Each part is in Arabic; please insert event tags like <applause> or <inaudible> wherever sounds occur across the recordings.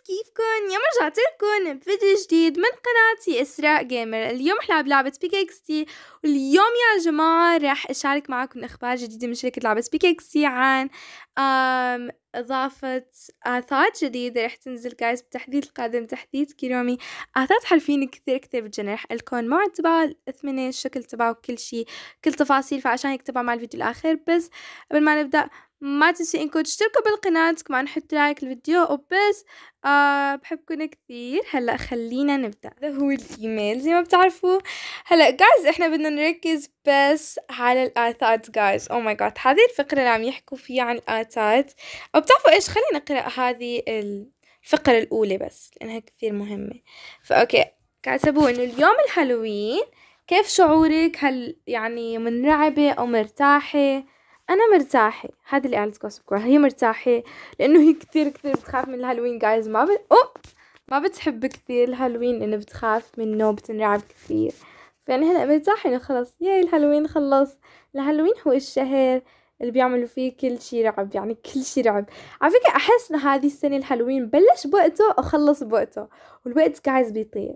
كيف كيفكن يوم رجعت لكم بفيديو جديد من قناتي اسراء جيمر اليوم رح العب لعبه بيك اكس تي واليوم يا جماعه رح اشارك معكم اخبار جديده من شركه لعبه بيك اكس تي عن اضافه اثاث جديده رح تنزل جايز بالتحديث القادم تحديث كيرومي اثاث حرفيا كثير كثير بتجنن رح لكم موعد تبع الثمنه الشكل تبعه وكل شيء كل تفاصيل فعشان هيك مع الفيديو الاخر بس قبل ما نبدا ما تنسي انكم تشتركوا بالقناة كمان حطوا لايك الفيديو وبس آه بحبكم كثير هلا خلينا نبدا هذا هو الايميل زي ما بتعرفوا هلا جايز احنا بدنا نركز بس على الاتات جايز او ماي جاد هذه الفقره اللي عم يحكوا فيها عن الاتات بتعرفوا ايش خلينا نقرا هذه الفقره الاولى بس لانها كثير مهمه فاوكي كتبوا انه اليوم الهالوين كيف شعورك هل يعني منرعبه او مرتاحه انا مرتاحه هذا اللي قالت جوسب جيرل هي مرتاحه لانه هي كثير كثير بتخاف من الهالوين جايز ما ب... أوه! ما بتحب كثير الهالوين لانه بتخاف منه بتنرعب كثير فيعني هلا مرتاحه انه خلص ياي الهالوين خلص الهالوين هو الشهر اللي بيعملوا فيه كل شي رعب يعني كل شي رعب على فكرة أحس إنه هذه السنة الهالوين بلش بوقته وخلص بوقته والوقت جايز بيطير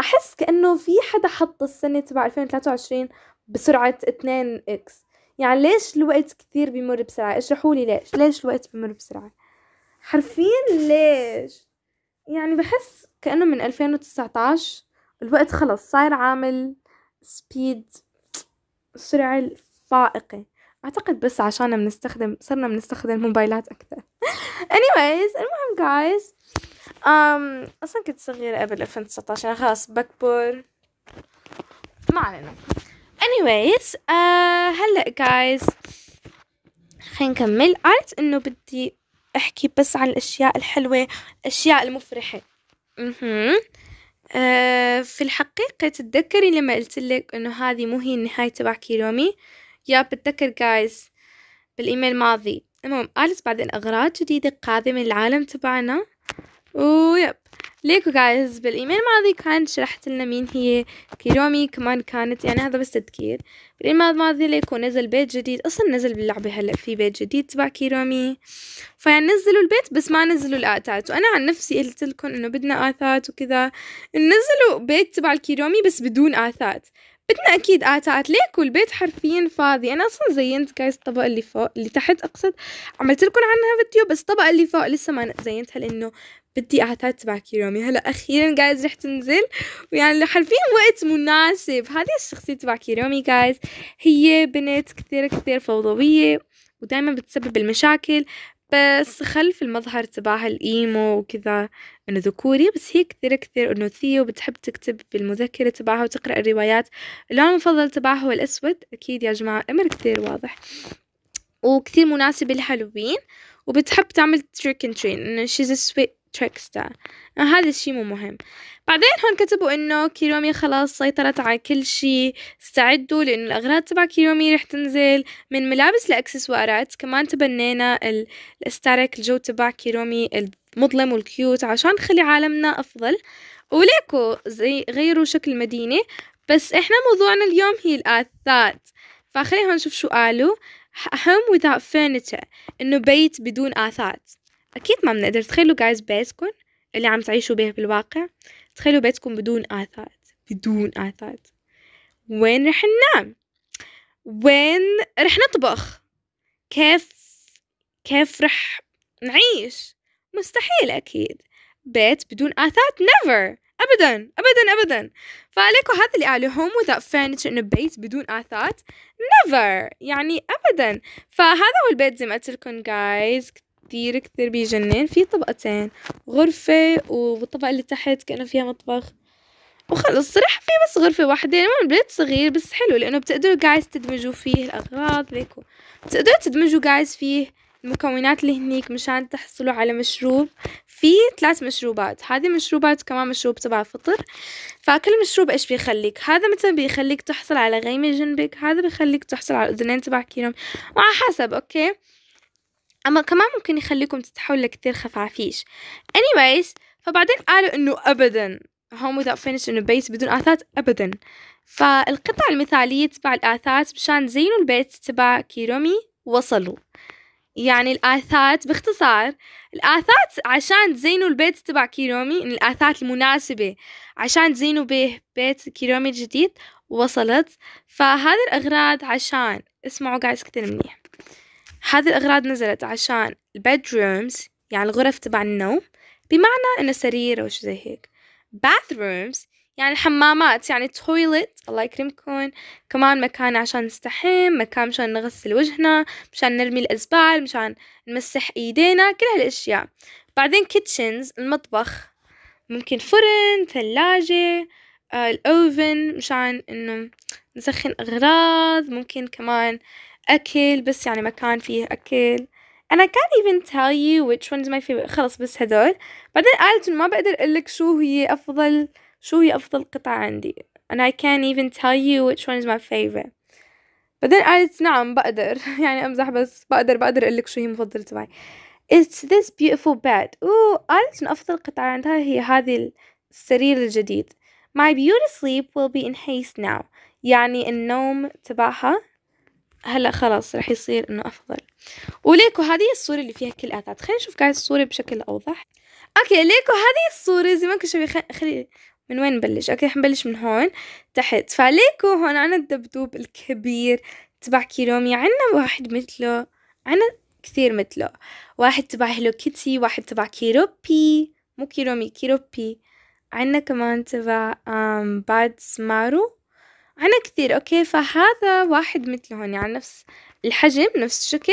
أحس كأنه في حدا حط السنة تبع 2023 بسرعة 2 إكس يعني ليش الوقت كثير بيمر بسرعة اشرحوا لي ليش ليش الوقت بيمر بسرعة حرفيا ليش يعني بحس كأنه من 2019 الوقت خلص صاير عامل سبيد السرعة الفائقة أعتقد بس عشان بنستخدم صرنا بنستخدم موبايلات أكثر <laughs> anyways المهم guys أم أصلا كنت صغيرة قبل 2019 أنا يعني خلاص بكبر ما علينا anyways uh, هلا guys خلينا نكمل قالت انه بدي احكي بس عن الاشياء الحلوه الاشياء المفرحه اها أه uh, في الحقيقة تتذكري لما قلت لك انه هذه مو هي النهاية تبع كيلومي يا بتذكر جايز بالايميل الماضي المهم قالت بعدين اغراض جديدة قادمة للعالم تبعنا ويب ليكو جايز بالايميل الماضي كان شرحت لنا مين هي كيرومي كمان كانت يعني هذا بس تذكير بالايميل الماضي ليكو نزل بيت جديد اصلا نزل باللعبة هلا في بيت جديد تبع كيرومي فيعني نزلوا البيت بس ما نزلوا الاتات وانا عن نفسي قلت لكم انه بدنا اثات وكذا نزلوا بيت تبع الكيرومي بس بدون اثات بدنا اكيد قاطعت ليكو البيت حرفيا فاضي انا اصلا زينت جايز الطبق اللي فوق اللي تحت اقصد عملت لكم عنها فيديو بس الطبق اللي فوق لسه ما زينتها لانه بدي اعتاد تبع كيرومي هلا اخيرا جايز رح تنزل ويعني حرفيا وقت مناسب هذه الشخصيه تبع كيرومي جايز هي بنت كثير كثير فوضويه ودائما بتسبب المشاكل بس خلف المظهر تبعها الايمو وكذا انه ذكوري بس هي كثير كثير انوثيه وبتحب تكتب بالمذكره تبعها وتقرا الروايات اللون المفضل تبعها هو الاسود اكيد يا جماعه امر كثير واضح وكثير مناسبة للحلوين وبتحب تعمل تريك اند ترين انه شيز سويت تريكستا آه، هذا الشي مو مهم بعدين هون كتبوا انه كيرومي خلاص سيطرت على كل شي استعدوا لانه الاغراض تبع كيرومي رح تنزل من ملابس لاكسسوارات كمان تبنينا الاستارك الجو تبع كيرومي المظلم والكيوت عشان نخلي عالمنا افضل وليكو زي غيروا شكل المدينة بس احنا موضوعنا اليوم هي الآثات فخلينا نشوف شو قالوا home without furniture إنه بيت بدون اثاث أكيد ما بنقدر تخيلوا جايز بيتكم اللي عم تعيشوا به بالواقع تخيلوا بيتكم بدون آثار بدون آثار وين رح ننام وين رح نطبخ كيف كيف رح نعيش مستحيل أكيد بيت بدون آثار never أبدا أبدا أبدا فعليكم هذا اللي قالوا هوم وذا furniture إنه بيت بدون آثاث never يعني أبدا فهذا هو البيت زي ما قلت لكم جايز كتير كتير بيجنن في طبقتين غرفة والطبقة اللي تحت كأنه فيها مطبخ وخلص صراحة في بس غرفة واحدة يعني بيت صغير بس حلو لأنه بتقدروا جايز تدمجوا فيه الأغراض ليكو بتقدروا تدمجوا جايز فيه المكونات اللي هنيك مشان تحصلوا على مشروب في ثلاث مشروبات هذه مشروبات كمان مشروب تبع فطر فكل مشروب ايش بيخليك هذا مثلا بيخليك تحصل على غيمة جنبك هذا بيخليك تحصل على الاذنين تبع كيلو وعلى حسب اوكي أما كمان ممكن يخليكم تتحول لكتير خفافيش anyways فبعدين قالوا إنه أبدا home without finish إنه بيت بدون آثاث أبدا فالقطع المثالية تبع الآثاث مشان زينوا البيت تبع كيرومي وصلوا يعني الآثات باختصار الآثات عشان تزينوا البيت تبع كيرومي يعني الآثات المناسبة عشان تزينوا به بيت كيرومي الجديد وصلت فهذا الأغراض عشان اسمعوا جايز كتير منيح هذه الأغراض نزلت عشان bedrooms يعني الغرف تبع النوم بمعنى إنه سرير أو شي زي هيك bathrooms يعني الحمامات يعني toilet الله يكرمكم كمان مكان عشان نستحم مكان مشان نغسل وجهنا مشان نرمي الأزبال مشان نمسح إيدينا كل هالأشياء بعدين kitchens المطبخ ممكن فرن ثلاجة آه، الأوفن مشان إنه نسخن أغراض ممكن كمان أكل بس يعني مكان فيه أكل and I can't even tell you which one is my favorite خلص بس هدول بعدين قالت ما بقدر أقولك شو هي أفضل شو هي أفضل قطعة عندي and I can't even tell you which one is my favorite بعدين قالت نعم بقدر <laughs> يعني أمزح بس بقدر بقدر أقولك شو هي مفضلة تبعي It's this beautiful bed أوه قالت إن أفضل قطعة عندها هي هذه السرير الجديد My beauty sleep will be in haste now يعني النوم تبعها هلا خلاص رح يصير انه افضل وليكو هذه الصورة اللي فيها كل اثاث خلينا نشوف قاعد الصورة بشكل اوضح اوكي ليكو هذه الصورة زي ما كنت شايفة خلي من وين نبلش اوكي حنبلش من هون تحت فليكو هون عنا الدبدوب الكبير تبع كيرومي عنا واحد مثله عنا كثير مثله واحد تبع هيلو كيتي واحد تبع كيروبي مو كيرومي كيروبي عنا كمان تبع بعد سمارو عنا كثير اوكي فهذا واحد مثلهم يعني نفس الحجم نفس الشكل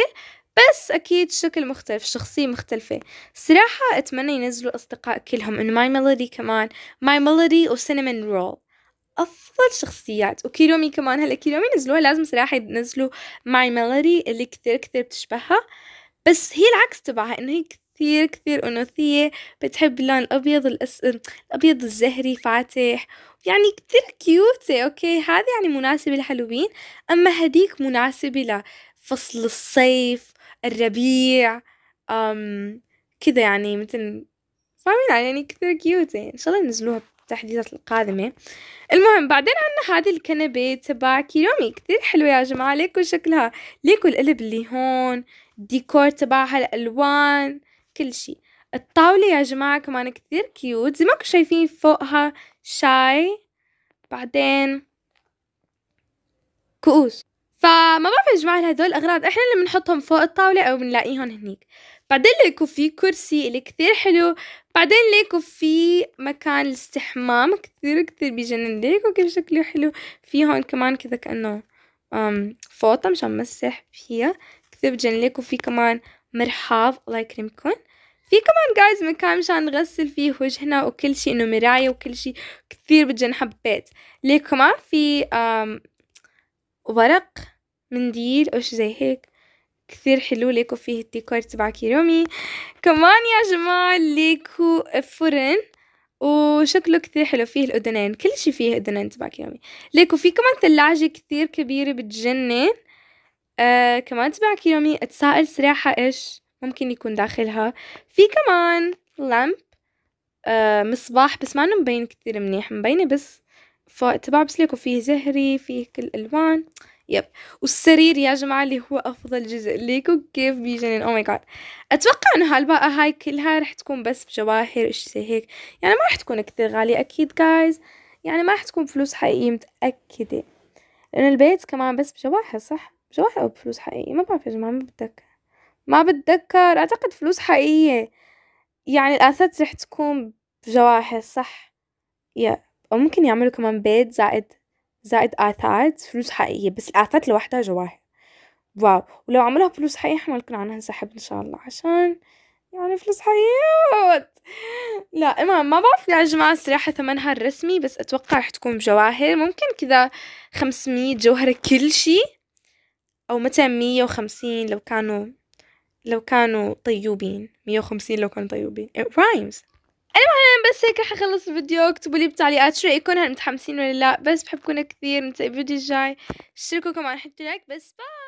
بس اكيد شكل مختلف شخصية مختلفة صراحة اتمنى ينزلوا اصدقاء كلهم انه ماي ميلودي كمان ماي ميلودي وسينمون رول افضل شخصيات وكيرومي كمان هلا كيرومي نزلوها لازم صراحة ينزلوا ماي ميلودي اللي كثير كثير بتشبهها بس هي العكس تبعها انه هي كثير كثير أنوثية بتحب اللون الأبيض الأس... الأبيض الزهري فاتح يعني كثير كيوتة أوكي هذا يعني مناسبة للحلوين أما هديك مناسبة لفصل الصيف الربيع أم كذا يعني مثل فاهمين يعني كثير كيوتة يعني إن شاء الله ينزلوها التحديثات القادمة المهم بعدين عنا هذه الكنبة تبع كيرومي كثير حلوة يا جماعة ليكو شكلها ليكو القلب اللي هون الديكور تبعها الألوان كل شي الطاولة يا جماعة كمان كتير كيوت زي ما كنتوا شايفين فوقها شاي بعدين كؤوس فما بعرف يا جماعة هدول الأغراض إحنا اللي بنحطهم فوق الطاولة أو بنلاقيهم هنيك بعدين ليكو في كرسي اللي كثير حلو بعدين ليكو في مكان الاستحمام كثير كثير بجنن ليكو كيف شكله حلو في هون كمان كذا كأنه فوطة مشان مسح فيها كثير بجنن ليكو في كمان مرحاض الله يكرمكم في كمان جايز مكان مشان نغسل فيه وجهنا وكل شي انه مراية وكل شي كثير بجن حبيت ليك كمان في ورق منديل او شي زي هيك كثير حلو ليكو فيه الديكور تبع كيرومي كمان يا جماعة ليكو فرن وشكله كثير حلو فيه الأذنين كل شي فيه أذنين تبع كيرومي ليكو في كمان ثلاجة كثير كبيرة بتجنن آه كمان تبع كيومي اتسائل سلاحها ايش ممكن يكون داخلها في كمان لامب آه مصباح بس ما مبين كتير منيح مبينة بس تبع بسليكو فيه زهري فيه كل الوان يب والسرير يا جماعة اللي هو أفضل جزء ليكو كيف بيجنن أو ماي جاد أتوقع إنه هالباقة هاي كلها رح تكون بس بجواهر إشي زي هيك يعني ما رح تكون كتير غالية أكيد جايز يعني ما رح تكون فلوس حقيقية متأكدة لأن البيت كمان بس بجواهر صح جواهر أو بفلوس حقيقية ما بعرف يا جماعة ما بتذكر ما بتذكر أعتقد فلوس حقيقية يعني الآثات رح تكون بجواهر صح يا أو ممكن يعملوا كمان بيت زائد زائد آثات فلوس حقيقية بس الآثات لوحدها جواهر واو ولو عملوها فلوس حقيقية لكم عنها انسحب إن شاء الله عشان يعني فلوس حقيقية لا المهم ما بعرف يا جماعة صراحة ثمنها الرسمي بس أتوقع رح تكون بجواهر ممكن كذا خمسمية جوهرة كل شي أو مثلا مية وخمسين لو كانوا لو كانوا طيوبين مية وخمسين لو كانوا طيوبين rhymes المهم بس هيك رح اخلص الفيديو اكتبوا لي بتعليقات شو رايكم هل متحمسين ولا لا بس بحبكم كثير نلتقي الفيديو الجاي اشتركوا كمان حطوا لايك بس باي